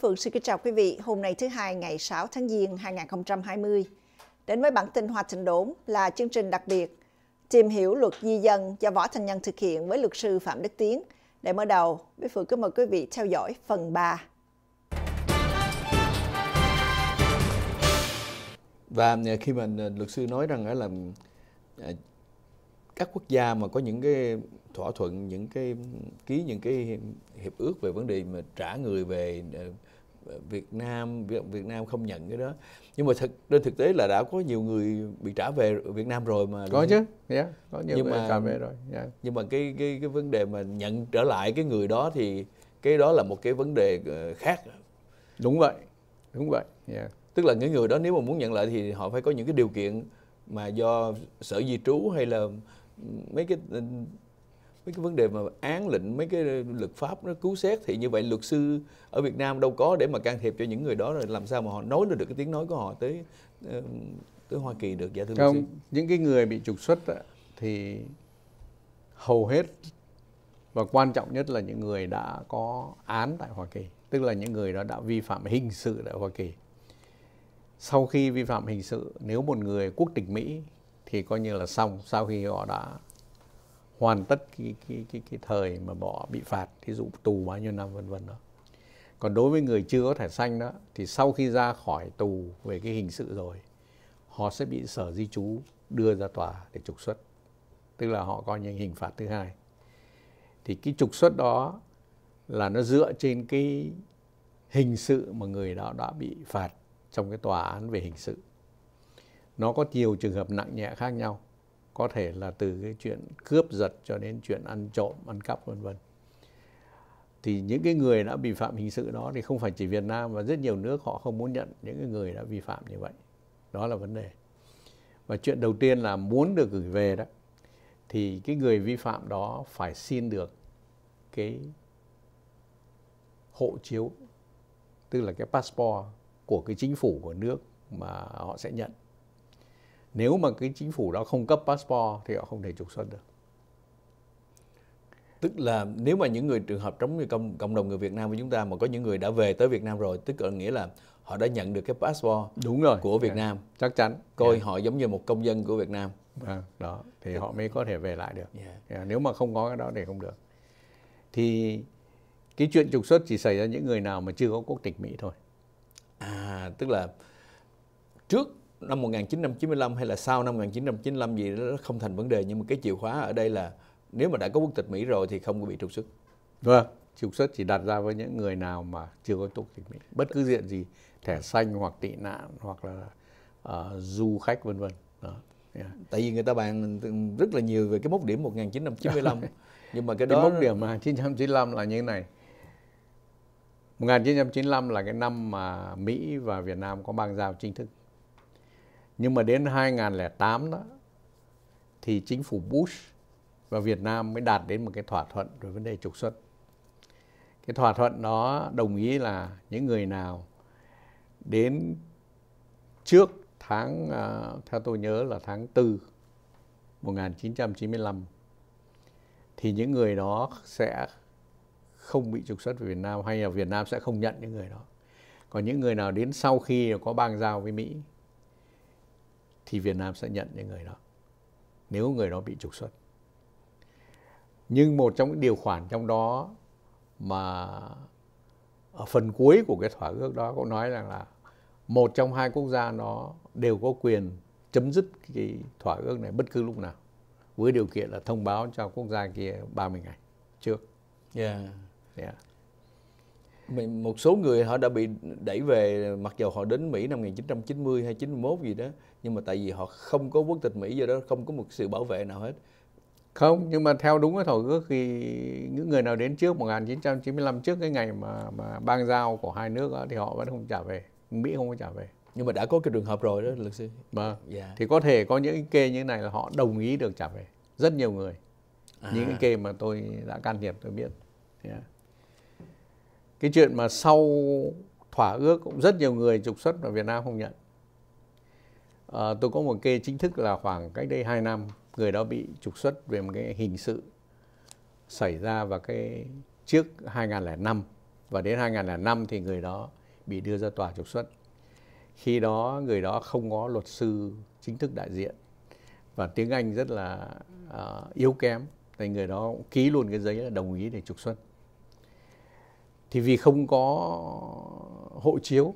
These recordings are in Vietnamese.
Phượng xin kính chào quý vị. Hôm nay thứ hai ngày 6 tháng Giêng 2020. Đến với bản tin Hoa Thịnh Đốn là chương trình đặc biệt tìm hiểu luật di dân do Võ Thành Nhân thực hiện với luật sư Phạm Đức Tiến. Để mở đầu, Bích Phượng kính mời quý vị theo dõi phần 3. Và à, khi mà à, luật sư nói rằng là à, các quốc gia mà có những cái thỏa thuận những cái ký những cái hiệp ước về vấn đề mà trả người về Việt Nam Việt, Việt Nam không nhận cái đó nhưng mà thực trên thực tế là đã có nhiều người bị trả về Việt Nam rồi mà có chứ yeah, có nhiều nhưng người mà, trả về rồi yeah. nhưng mà cái cái cái vấn đề mà nhận trở lại cái người đó thì cái đó là một cái vấn đề ờ, khác đúng vậy đúng vậy yeah. tức là những người đó nếu mà muốn nhận lại thì họ phải có những cái điều kiện mà do sở di trú hay là mấy cái mấy cái vấn đề mà án lệnh mấy cái luật pháp nó cứu xét thì như vậy luật sư ở Việt Nam đâu có để mà can thiệp cho những người đó rồi làm sao mà họ nói được cái tiếng nói của họ tới tới Hoa Kỳ được dạ thưa không, luật những cái người bị trục xuất thì hầu hết và quan trọng nhất là những người đã có án tại Hoa Kỳ tức là những người đó đã vi phạm hình sự tại Hoa Kỳ sau khi vi phạm hình sự nếu một người quốc tịch Mỹ thì coi như là xong sau khi họ đã hoàn tất cái, cái, cái, cái thời mà bỏ bị phạt thí dụ tù bao nhiêu năm vân vân đó còn đối với người chưa có thẻ xanh đó thì sau khi ra khỏi tù về cái hình sự rồi họ sẽ bị sở di trú đưa ra tòa để trục xuất tức là họ coi như hình phạt thứ hai thì cái trục xuất đó là nó dựa trên cái hình sự mà người đó đã bị phạt trong cái tòa án về hình sự nó có nhiều trường hợp nặng nhẹ khác nhau có thể là từ cái chuyện cướp giật cho đến chuyện ăn trộm ăn cắp vân vân thì những cái người đã vi phạm hình sự đó thì không phải chỉ Việt Nam mà rất nhiều nước họ không muốn nhận những cái người đã vi phạm như vậy đó là vấn đề và chuyện đầu tiên là muốn được gửi về đó thì cái người vi phạm đó phải xin được cái hộ chiếu tức là cái passport của cái chính phủ của nước mà họ sẽ nhận nếu mà cái chính phủ đó không cấp passport thì họ không thể trục xuất được tức là nếu mà những người trường hợp trong cộng, cộng đồng người Việt Nam của chúng ta mà có những người đã về tới Việt Nam rồi tức là nghĩa là họ đã nhận được cái passport đúng rồi của Việt yeah. Nam chắc chắn coi yeah. họ giống như một công dân của Việt Nam à, đó thì họ mới có thể về lại được yeah. Yeah, nếu mà không có cái đó thì không được thì cái chuyện trục xuất chỉ xảy ra những người nào mà chưa có quốc tịch Mỹ thôi à tức là trước năm 1995 hay là sau năm 1995 gì đó không thành vấn đề nhưng mà cái chìa khóa ở đây là nếu mà đã có quốc tịch Mỹ rồi thì không có bị trục xuất. Vâng, trục xuất chỉ đặt ra với những người nào mà chưa có quốc tịch Mỹ, bất cứ diện gì, thẻ xanh hoặc tị nạn hoặc là uh, du khách vân vân. Yeah. Tại vì người ta bàn rất là nhiều về cái mốc điểm 1995 nhưng mà cái đó mốc điểm 1995 là như thế này. 1995 là cái năm mà Mỹ và Việt Nam có bang giao chính thức. Nhưng mà đến 2008 đó thì chính phủ Bush và Việt Nam mới đạt đến một cái thỏa thuận về vấn đề trục xuất. Cái thỏa thuận đó đồng ý là những người nào đến trước tháng à, theo tôi nhớ là tháng 4 1995 thì những người đó sẽ không bị trục xuất về Việt Nam hay là Việt Nam sẽ không nhận những người đó. Còn những người nào đến sau khi có bang giao với Mỹ thì Việt Nam sẽ nhận những người đó nếu người đó bị trục xuất. Nhưng một trong những điều khoản trong đó mà ở phần cuối của cái thỏa ước đó cũng nói rằng là một trong hai quốc gia nó đều có quyền chấm dứt cái thỏa ước này bất cứ lúc nào với điều kiện là thông báo cho quốc gia kia 30 ngày trước. Yeah. Yeah một số người họ đã bị đẩy về mặc dù họ đến Mỹ năm 1990 hay 91 gì đó nhưng mà tại vì họ không có quốc tịch Mỹ do đó không có một sự bảo vệ nào hết không nhưng mà theo đúng cái thỏa ước thì những người nào đến trước 1995 trước cái ngày mà mà bang giao của hai nước đó, thì họ vẫn không trả về Mỹ không có trả về nhưng mà đã có cái trường hợp rồi đó luật sư mà vâng. yeah. Dạ. thì có thể có những kê như này là họ đồng ý được trả về rất nhiều người à. những cái kê mà tôi đã can thiệp tôi biết yeah. Dạ cái chuyện mà sau thỏa ước cũng rất nhiều người trục xuất và Việt Nam không nhận à, tôi có một kê chính thức là khoảng cách đây 2 năm người đó bị trục xuất về một cái hình sự xảy ra vào cái trước 2005 và đến 2005 thì người đó bị đưa ra tòa trục xuất khi đó người đó không có luật sư chính thức đại diện và tiếng Anh rất là uh, yếu kém thì người đó cũng ký luôn cái giấy là đồng ý để trục xuất thì vì không có hộ chiếu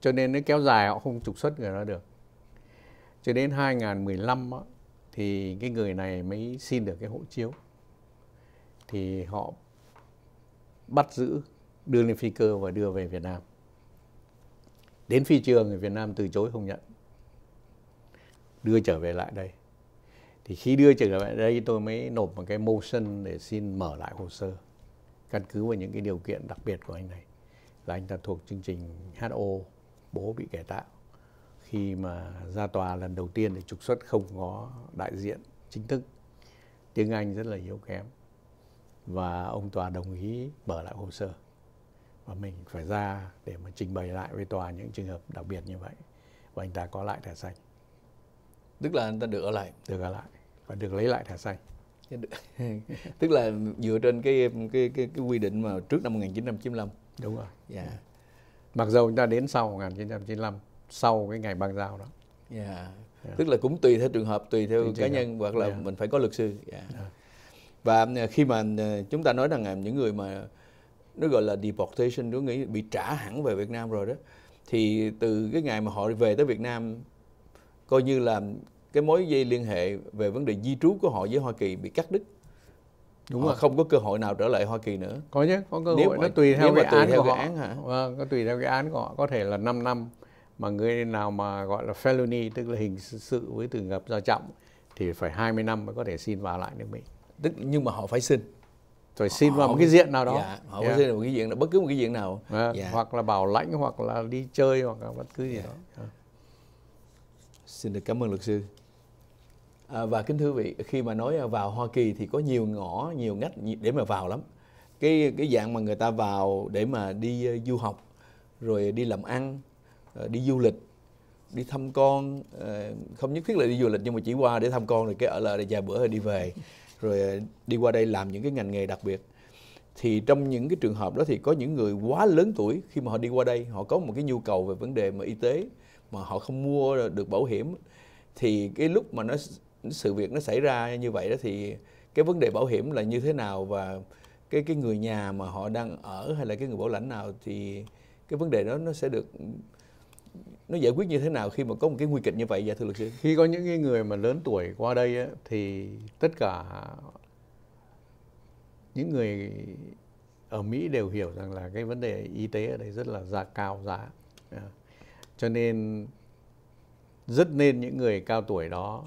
cho nên nó kéo dài họ không trục xuất người đó được cho đến 2015 á, thì cái người này mới xin được cái hộ chiếu thì họ bắt giữ đưa lên phi cơ và đưa về Việt Nam đến phi trường thì Việt Nam từ chối không nhận đưa trở về lại đây thì khi đưa trở lại đây tôi mới nộp một cái motion để xin mở lại hồ sơ căn cứ vào những cái điều kiện đặc biệt của anh này là anh ta thuộc chương trình HO bố bị kẻ tạo khi mà ra tòa lần đầu tiên thì trục xuất không có đại diện chính thức tiếng Anh rất là yếu kém và ông tòa đồng ý mở lại hồ sơ và mình phải ra để mà trình bày lại với tòa những trường hợp đặc biệt như vậy và anh ta có lại thẻ xanh tức là anh ta được ở lại được ở lại và được lấy lại thẻ xanh tức là dựa trên cái cái cái, cái quy định mà trước năm 1995 đúng rồi dạ yeah. mặc dù chúng ta đến sau 1995 sau cái ngày ban giao đó dạ yeah. Dạ. yeah. tức là cũng tùy theo trường hợp tùy theo tùy cá nhân hoặc là yeah. Dạ. mình phải có luật sư dạ yeah. Dạ. yeah. và à, khi mà à, chúng ta nói rằng à, những người mà nó gọi là deportation nó nghĩ bị trả hẳn về Việt Nam rồi đó thì từ cái ngày mà họ về tới Việt Nam coi như là cái mối dây liên hệ về vấn đề di trú của họ với Hoa Kỳ bị cắt đứt đúng họ rồi. không có cơ hội nào trở lại Hoa Kỳ nữa có chứ có cơ nếu hội mà, nó tùy theo cái án của họ hả? có vâng, tùy theo cái án của họ có thể là 5 năm mà người nào mà gọi là felony tức là hình sự với từ ngập do chậm thì phải 20 năm mới có thể xin vào lại nước Mỹ tức nhưng mà họ phải xin rồi xin họ, vào một cái diện nào đó dạ, họ yeah. phải dạ. xin một cái diện nào bất cứ một cái diện nào à, dạ. hoặc là bảo lãnh hoặc là đi chơi hoặc là bất cứ gì yeah. Dạ. đó à. xin được cảm ơn luật sư À, và kính thưa vị, khi mà nói à, vào Hoa Kỳ thì có nhiều ngõ, nhiều ngách để mà vào lắm. Cái cái dạng mà người ta vào để mà đi à, du học, rồi đi làm ăn, à, đi du lịch, đi thăm con, không nhất thiết là đi du lịch nhưng mà chỉ qua để thăm con rồi cái ở lại để vài bữa rồi đi về, rồi đi qua đây làm những cái ngành nghề đặc biệt. Thì trong những cái trường hợp đó thì có những người quá lớn tuổi khi mà họ đi qua đây, họ có một cái nhu cầu về vấn đề mà y tế mà họ không mua được bảo hiểm thì cái lúc mà nó sự việc nó xảy ra như vậy đó thì cái vấn đề bảo hiểm là như thế nào và cái cái người nhà mà họ đang ở hay là cái người bảo lãnh nào thì cái vấn đề đó nó sẽ được nó giải quyết như thế nào khi mà có một cái nguy kịch như vậy dạ thưa luật sư khi có những cái người mà lớn tuổi qua đây ấy, thì tất cả những người ở Mỹ đều hiểu rằng là cái vấn đề y tế ở đây rất là giá cao giá cho nên rất nên những người cao tuổi đó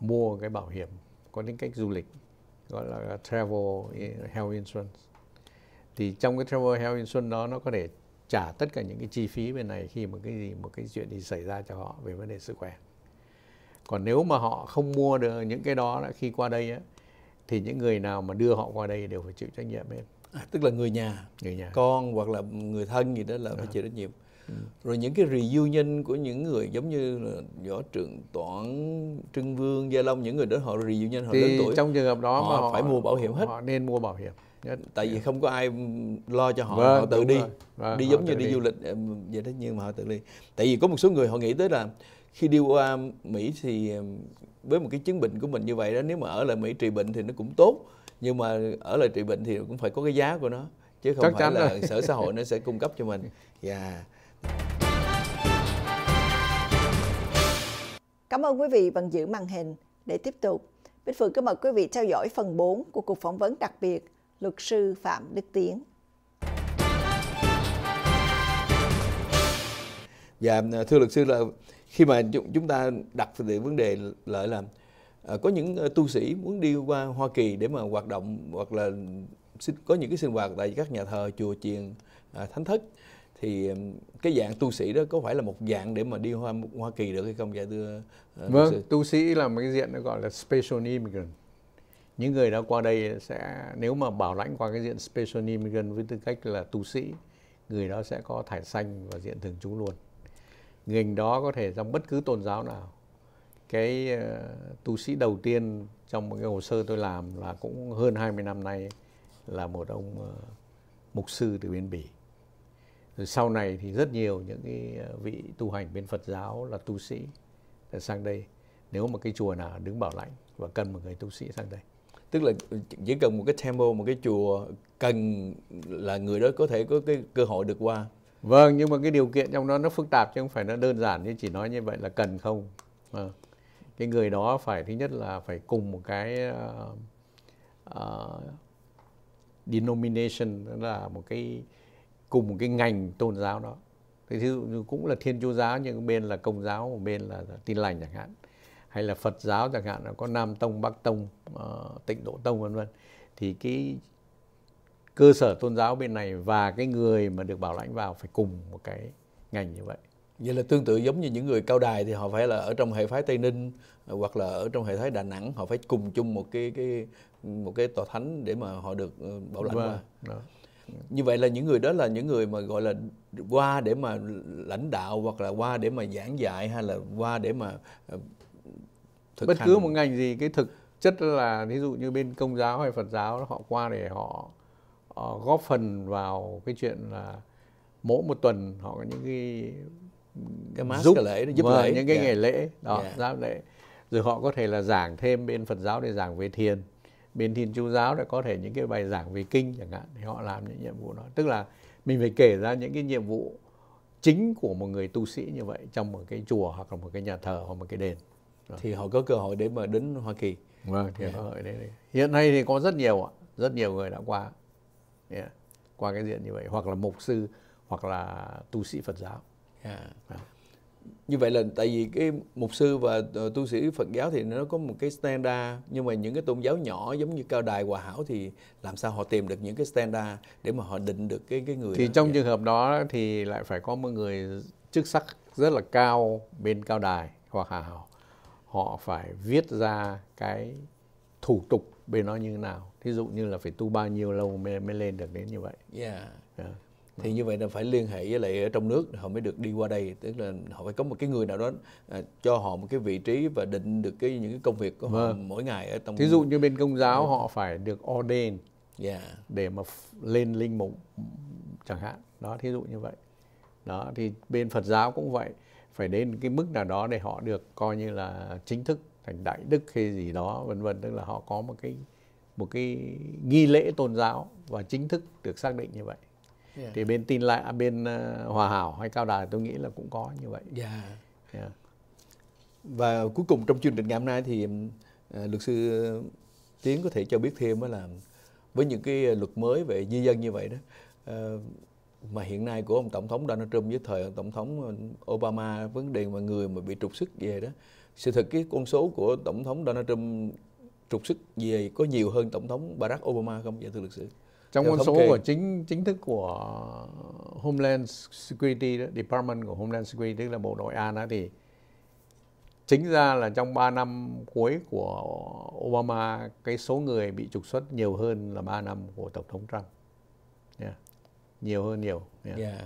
mua cái bảo hiểm có tính cách du lịch gọi là travel health insurance thì trong cái travel health insurance đó nó có thể trả tất cả những cái chi phí bên này khi một cái gì một cái chuyện gì xảy ra cho họ về vấn đề sức khỏe còn nếu mà họ không mua được những cái đó khi qua đây á, thì những người nào mà đưa họ qua đây đều phải chịu trách nhiệm hết à, tức là người nhà người nhà con hoặc là người thân gì đó là phải vâng. chịu trách nhiệm rồi những cái reunion của những người giống như là võ trưởng toản trưng vương gia long những người đó họ reunion họ Thì lớn tuổi trong trường hợp đó họ mà họ phải mua bảo hiểm hết họ nên mua bảo hiểm Nhất. tại vì không có ai lo cho họ vâng, họ tự đi Vâng, đi giống như đi, đi du lịch vậy đó nhưng mà họ tự đi tại vì có một số người họ nghĩ tới là khi đi qua mỹ thì với một cái chứng bệnh của mình như vậy đó nếu mà ở lại mỹ trị bệnh thì nó cũng tốt nhưng mà ở lại trị bệnh thì cũng phải có cái giá của nó chứ không Chắc phải là rồi. sở xã hội nó sẽ cung cấp cho mình dạ yeah Cảm ơn quý vị vẫn giữ màn hình. Để tiếp tục, Bích Phượng kính mời quý vị theo dõi phần 4 của cuộc phỏng vấn đặc biệt luật sư Phạm Đức Tiến. Dạ, thưa luật sư là khi mà chúng ta đặt về vấn đề lợi là à, có những à, tu sĩ muốn đi qua Hoa Kỳ để mà hoạt động hoặc là có những cái sinh hoạt tại các nhà thờ chùa chiền à, thánh thất thì cái dạng tu sĩ đó có phải là một dạng để mà đi hoa Hoa Kỳ được hay không vậy dạ, ờ, thưa vâng tu sĩ là một cái diện nó gọi là special immigrant những người đã qua đây sẽ nếu mà bảo lãnh qua cái diện special immigrant với tư cách là tu sĩ người đó sẽ có thải xanh và diện thường trú luôn người đó có thể trong bất cứ tôn giáo nào cái uh, tu sĩ đầu tiên trong một cái hồ sơ tôi làm là cũng hơn 20 năm nay là một ông uh, mục sư từ bên Bỉ sau này thì rất nhiều những cái ờ, vị tu hành bên Phật giáo là tu sĩ đã sang đây nếu mà cái chùa nào đứng bảo lãnh và cần một người tu sĩ sang đây tức là ừ, chỉ cần một cái temple một cái chùa cần là người đó có thể có cái cơ hội được qua vâng nhưng mà cái điều kiện trong đó nó phức tạp chứ không phải nó đơn giản như chỉ nói như vậy là cần không à. cái người đó phải thứ nhất là phải cùng một cái uh, uh, denomination là một cái cùng một cái ngành tôn giáo đó thì thí dụ cũng là thiên chúa giáo nhưng bên là công giáo một bên là tin lành chẳng hạn hay là phật giáo chẳng hạn là có nam tông bắc tông uh, tịnh độ tông vân vân thì cái cơ sở tôn giáo bên này và cái người mà được bảo lãnh vào phải cùng một cái ngành như vậy vậy là tương tự giống như những người cao đài thì họ phải là ở trong hệ phái tây ninh hoặc là ở trong hệ phái đà nẵng họ phải cùng chung một cái cái một cái tòa thánh để mà họ được ờ, bảo lãnh vâng, qua đó như vậy là những người đó là những người mà gọi là qua để mà lãnh đạo hoặc là qua để mà giảng dạy hay là qua để mà ờ, thực bất hành. cứ một ngành gì cái thực chất là ví dụ như bên công giáo hay phật giáo họ qua để họ, họ ờ, góp phần vào cái chuyện là mỗi một tuần họ có những cái cái mát giúp, cái lễ giúp vâng, lễ những cái yeah. Dạ. ngày lễ đó yeah. Dạ. giáp lễ rồi họ có thể là giảng thêm bên phật giáo để giảng về thiền bên thiên chúa giáo lại có thể những cái bài giảng về kinh chẳng hạn thì họ làm những nhiệm vụ đó tức là mình phải kể ra những cái nhiệm vụ chính của một người tu sĩ như vậy trong một cái chùa hoặc là một cái nhà thờ hoặc một cái đền rồi. thì họ có cơ hội để mà đến Hoa Kỳ vâng thì yeah. cơ hội đấy hiện nay thì có rất nhiều ạ rất nhiều người đã qua yeah. Dạ. qua cái diện như vậy hoặc là mục sư hoặc là tu sĩ Phật giáo yeah. Dạ. À. Vâng như vậy là tại vì cái mục sư và ờ, tu sĩ Phật giáo thì nó có một cái standard nhưng mà những cái tôn giáo nhỏ giống như cao đài hòa hảo thì làm sao họ tìm được những cái standard để mà họ định được cái cái người thì đó. trong vậy? Dạ. trường hợp đó thì lại phải có một người chức sắc rất là cao bên cao đài hoặc hòa hảo họ phải viết ra cái thủ tục bên nó như thế nào thí dụ như là phải tu bao nhiêu lâu mới, mới lên được đến như vậy yeah dạ thì như vậy là phải liên hệ với lại ở trong nước họ mới được đi qua đây tức là họ phải có một cái người nào đó à, cho họ một cái vị trí và định được cái những cái công việc của họ vâng. mỗi ngày ở trong thí dụ như bên công giáo ừ. họ phải được ordain yeah. Dạ. để mà lên linh mục chẳng hạn đó thí dụ như vậy đó thì bên Phật giáo cũng vậy phải đến cái mức nào đó để họ được coi như là chính thức thành đại đức hay gì đó vân vân tức là họ có một cái một cái nghi lễ tôn giáo và chính thức được xác định như vậy yeah. thì bên tin lại à, bên uh, hòa hảo hay cao đài tôi nghĩ là cũng có như vậy yeah. Yeah. và cuối cùng trong chương trình ngày hôm nay thì uh, luật sư tiến có thể cho biết thêm là với những cái luật mới về di dân như vậy đó uh, mà hiện nay của ông tổng thống Donald Trump với thời tổng thống ờ, Obama vấn đề mà người mà bị trục xuất về đó sự thật cái con số của tổng thống Donald Trump trục xuất về có nhiều hơn tổng thống Barack Obama không vậy dạ thưa luật sư? trong con số kê. của chính chính thức của Homeland Security đó, Department của Homeland Security tức là Bộ Nội an đó thì chính ra là trong 3 năm cuối của Obama cái số người bị trục xuất nhiều hơn là 3 năm của tổng thống Trump. Yeah. Nhiều hơn nhiều. Yeah. Yeah.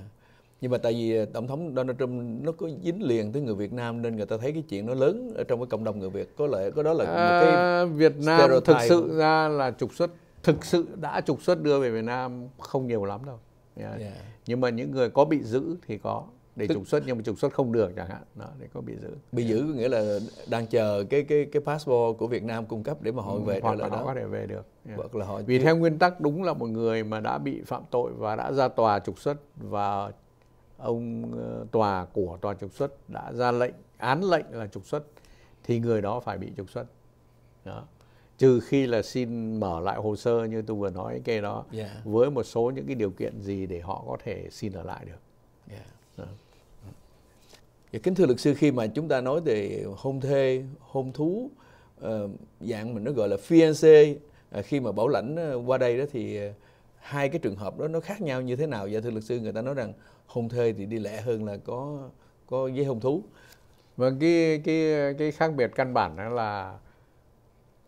Nhưng mà tại vì ờ, tổng thống Donald Trump nó có dính liền tới người Việt Nam nên người ta thấy cái chuyện nó lớn ở trong cái cộng đồng người Việt có lẽ có đó là một à, cái Việt Nam thực sự ra là trục xuất thực sự đã trục xuất đưa về Việt Nam không nhiều lắm đâu. Yeah. Yeah. Dạ. Nhưng mà những người có bị giữ thì có để trục xuất nhưng mà trục xuất không được chẳng hạn đó để có bị giữ bị giữ có nghĩa là đang chờ cái cái cái passport của Việt Nam cung cấp để mà họ ừ, về hoặc là họ đó. có thể về được yeah. hoặc là họ vì theo nguyên tắc đúng là một người mà đã bị phạm tội và đã ra tòa trục xuất và ông ờ, tòa của tòa trục xuất đã ra lệnh án lệnh là trục xuất thì người đó phải bị trục xuất đó trừ khi là xin mở lại hồ sơ như tôi vừa nói cái đó yeah. với một số những cái điều kiện gì để họ có thể xin ở lại được. Yeah. À. kính thưa luật sư khi mà chúng ta nói về hôn thê, hôn thú uh, dạng mình nó gọi là fiancé uh, khi mà bảo lãnh ờ, qua đây đó thì uh, hai cái trường hợp đó nó khác nhau như thế nào? Dạ thưa luật sư người ta nói rằng hôn thê thì đi lẹ hơn là có có giấy hôn thú. và vâng, cái cái cái khác biệt căn bản đó là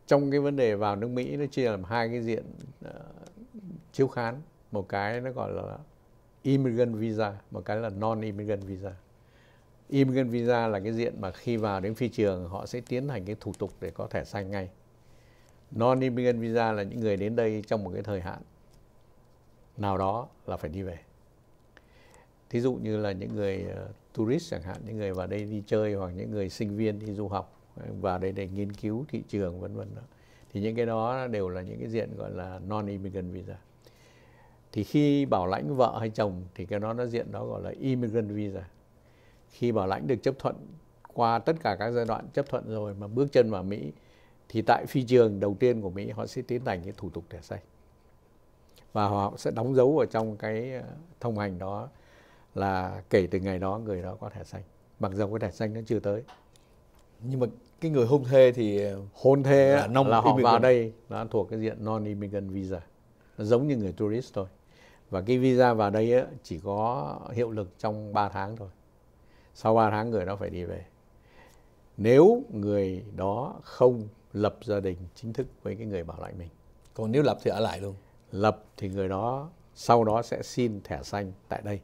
trong cái vấn đề vào nước Mỹ nó chia làm hai cái diện uh, chiếu khán một cái nó gọi là immigrant visa một cái là non immigrant visa immigrant visa là cái diện mà khi vào đến phi trường họ sẽ tiến hành cái thủ tục để có thẻ xanh ngay non immigrant visa là những người đến đây trong một cái thời hạn nào đó là phải đi về thí dụ như là những người uh, tourist chẳng hạn những người vào đây đi chơi hoặc những người sinh viên đi du học vào đây để nghiên cứu thị trường vân vân đó thì những cái đó đều là những cái diện gọi là non immigrant visa thì khi bảo lãnh vợ hay chồng thì cái đó nó diện đó gọi là immigrant visa khi bảo lãnh được chấp thuận qua tất cả các giai đoạn chấp thuận rồi mà bước chân vào Mỹ thì tại phi trường đầu tiên của Mỹ họ sẽ tiến hành cái thủ tục thẻ xanh và họ sẽ đóng dấu ở trong cái ờ, thông hành đó là kể từ ngày đó người đó có thẻ xanh mặc dù cái thẻ xanh nó chưa tới nhưng mà cái người hôn thê thì hôn thê dạ, là non là họ vào đây nó thuộc cái diện non immigrant visa nó giống như người tourist thôi và cái visa vào đây ấy, chỉ có hiệu lực trong 3 tháng thôi sau 3 tháng người đó phải đi về nếu người đó không lập gia đình chính thức với cái người bảo lãnh mình còn nếu lập thì ở lại luôn lập thì người đó sau đó sẽ xin thẻ xanh tại đây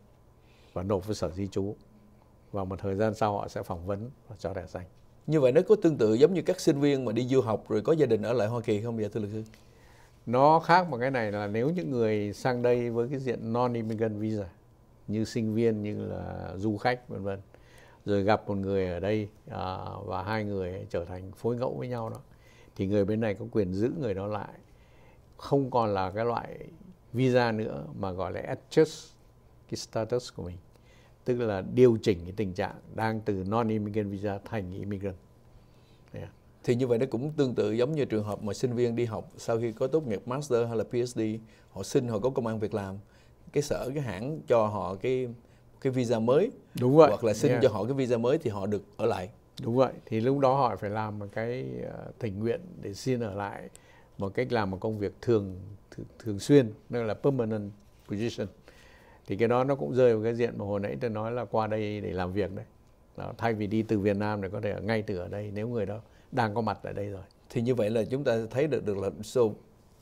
và nộp với sở di trú và một thời gian sau họ sẽ phỏng vấn và cho thẻ xanh như vậy nó có tương tự giống như các sinh viên mà đi du học rồi có gia đình ở lại hoa kỳ không vậy thưa luật sư nó khác một cái này là nếu những người sang đây với cái diện non immigrant visa như sinh viên như là du khách vân vân rồi gặp một người ở đây à, và hai người trở thành phối ngẫu với nhau đó thì người bên này có quyền giữ người đó lại không còn là cái loại visa nữa mà gọi là adjust cái status của mình tức là điều chỉnh cái tình trạng đang từ non immigrant visa thành immigrant yeah. thì như vậy nó cũng tương tự giống như trường hợp mà sinh viên đi học sau khi có tốt nghiệp master hay là PhD họ xin họ có công an việc làm cái sở cái hãng cho họ cái cái visa mới đúng vậy hoặc là xin yeah. cho họ cái visa mới thì họ được ở lại đúng vậy thì lúc đó họ phải làm một cái ờ, tình nguyện để xin ở lại một cách làm một công việc thường thường, thường xuyên nên là permanent position thì cái đó nó cũng rơi vào cái diện mà hồi nãy tôi nói là qua đây để làm việc đấy đó, thay vì đi từ Việt Nam thì có thể ngay từ ở đây nếu người đó đang có mặt ở đây rồi thì như vậy là chúng ta thấy được được là so,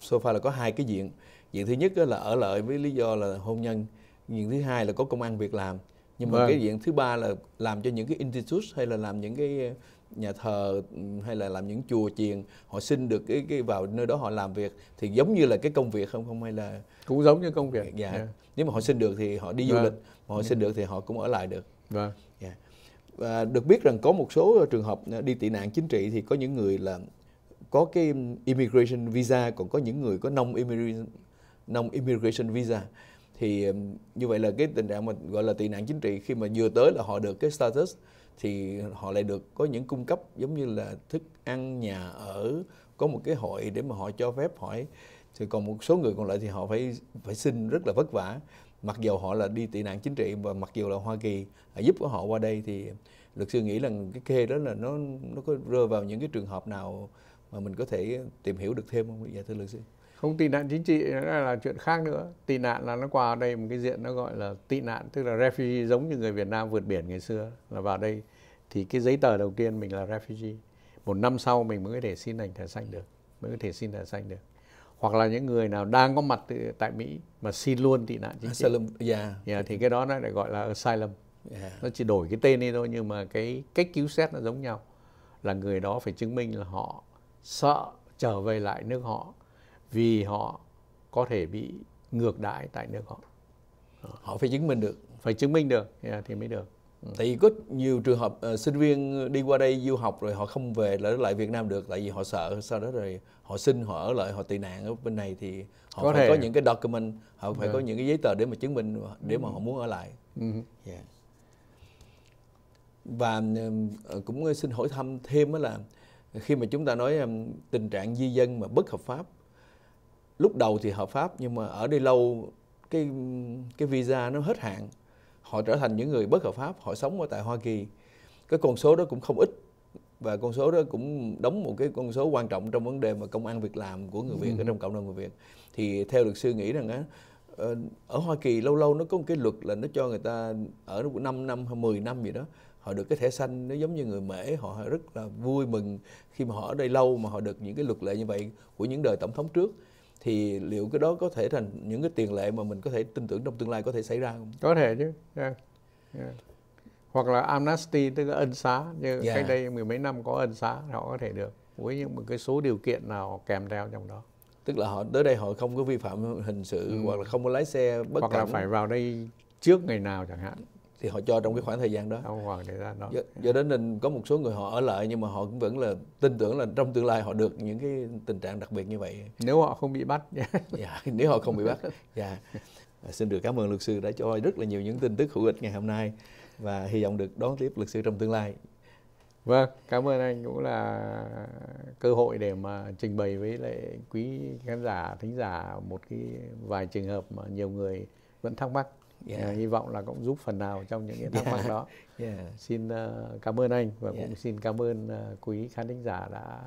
so far là có hai cái diện diện thứ nhất là ở lợi với lý do là hôn nhân diện thứ hai là có công an việc làm nhưng mà vâng. cái diện thứ ba là làm cho những cái institute hay là làm những cái nhà thờ ừ, hay là làm những chùa chiền họ xin được cái cái vào nơi đó họ làm việc thì giống như là cái công việc không không hay là cũng giống như công việc dạ, dạ. yeah. nếu mà họ xin được thì họ đi du vâng. lịch mà họ dạ. xin được thì họ cũng ở lại được vâng dạ. và được biết rằng có một số trường hợp ờ, đi tị nạn chính trị thì có những người là có cái immigration visa còn có những người có non immigration non immigration visa thì như vậy là cái tình trạng mà gọi là tị nạn chính trị khi mà vừa tới là họ được cái status thì họ lại được có những cung cấp giống như là thức ăn nhà ở có một cái hội để mà họ cho phép hỏi thì còn một số người còn lại thì họ phải phải xin rất là vất vả mặc dù họ là đi tị nạn chính trị và mặc dù là Hoa Kỳ giúp của họ qua đây thì luật sư nghĩ rằng cái khê đó là nó nó có rơi vào những cái trường hợp nào mà mình có thể tìm hiểu được thêm không dạ thưa luật sư không tị nạn chính trị là, là chuyện khác nữa tị nạn là nó qua đây một cái diện nó gọi là tị nạn tức là refugee giống như người Việt Nam vượt biển ngày xưa là vào đây thì cái giấy tờ đầu tiên mình là refugee một năm sau mình mới có thể xin thành thẻ xanh được mới có thể xin thẻ xanh được hoặc là những người nào đang có mặt tại Mỹ mà xin luôn tị nạn chính trị yeah. Yeah, dạ. dạ, thì cái đó nó lại gọi là asylum yeah. Dạ. nó chỉ đổi cái tên đi thôi nhưng mà cái cách cứu xét nó giống nhau là người đó phải chứng minh là họ sợ trở về lại nước họ vì họ có thể bị ngược đãi tại nước họ họ phải chứng minh được phải chứng minh được yeah, dạ, thì mới được ừ. tại vì có nhiều trường hợp uh, sinh viên đi qua đây du học rồi họ không về lại Việt Nam được tại vì họ sợ sau đó rồi họ xin họ ở lại họ tị nạn ở bên này thì họ có phải thể. có những cái document họ phải yeah. Dạ. có những cái giấy tờ để mà chứng minh để mà ừ. họ muốn ở lại yeah. Ừ. Dạ. và uh, cũng xin hỏi thăm thêm là khi mà chúng ta nói um, tình trạng di dân mà bất hợp pháp lúc đầu thì hợp pháp nhưng mà ở đây lâu cái cái visa nó hết hạn họ trở thành những người bất hợp pháp họ sống ở tại Hoa Kỳ cái con số đó cũng không ít và con số đó cũng đóng một cái con số quan trọng trong vấn đề mà công an việc làm của người Việt ừ. ở trong cộng đồng người Việt thì theo luật sư nghĩ rằng á ờ, ở Hoa Kỳ lâu lâu nó có một cái luật là nó cho người ta ở 5 năm hay 10 năm gì đó họ được cái thẻ xanh nó giống như người mễ họ rất là vui mừng khi mà họ ở đây lâu mà họ được những cái luật lệ như vậy của những đời tổng thống trước thì liệu cái đó có thể thành những cái tiền lệ mà mình có thể tin tưởng trong tương lai có thể xảy ra không? Có thể chứ. Yeah. Yeah. Hoặc là amnesty tức là ân xá như yeah. Dạ. cách đây mười mấy năm có ân xá họ có thể được với những một cái số điều kiện nào kèm theo trong đó tức là họ tới đây họ không có vi phạm hình sự ừ. hoặc là không có lái xe bất hoặc cảnh. là phải vào đây trước ngày nào chẳng hạn thì họ cho trong cái khoảng thời gian đó ông hoàng để ra đó do, do đó nên có một số người họ ở lại nhưng mà họ cũng vẫn là tin tưởng là trong tương lai họ được những cái tình trạng đặc biệt như vậy nếu họ không bị bắt dạ, nếu họ không bị bắt dạ à, xin được cảm ơn luật sư đã cho rất là nhiều những tin tức hữu ích ngày hôm nay và hy vọng được đón tiếp luật sư trong tương lai vâng cảm ơn anh cũng là cơ hội để mà trình bày với lại quý khán giả thính giả một cái vài trường hợp mà nhiều người vẫn thắc mắc yeah. Dạ. Ờ, hy vọng là cũng giúp phần nào trong những cái thắc mắc yeah. Dạ. đó yeah. Dạ. xin uh, cảm ơn anh và yeah. cũng xin cảm ơn uh, quý khán thính giả đã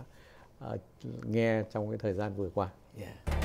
uh, nghe trong cái thời gian vừa qua yeah.